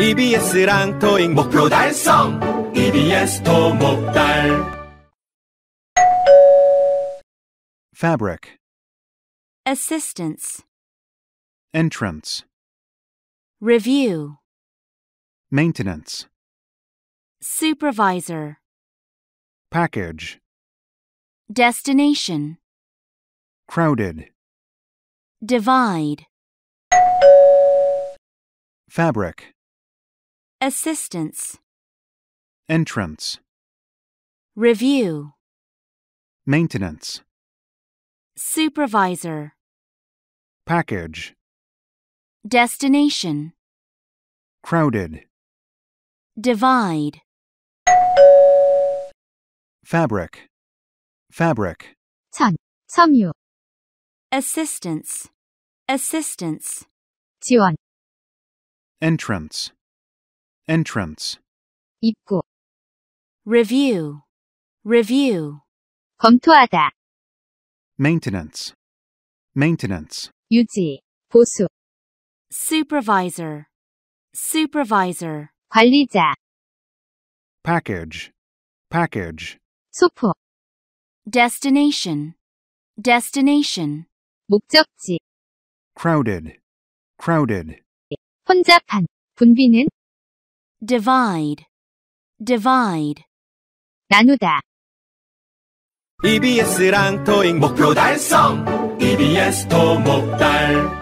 EBS랑 토익 목표 달성! EBS 토목달 Fabric Assistance Entrance Review Maintenance Supervisor Package Destination Crowded Divide Fabric Assistance. Entrance. Review. Maintenance. Supervisor. Package. Destination. Crowded. Divide. Fabric. Fabric. 참, 섬유. Assistance. Assistance. 지원. Entrance entrance 입구 review review 검토하다 maintenance maintenance 유지 보수 supervisor supervisor 관리자 package package 소포 destination destination 목적지 crowded crowded 혼잡한 분비는 divide, divide. 나누다. EBS랑 토익 목표 달성! EBS 토목달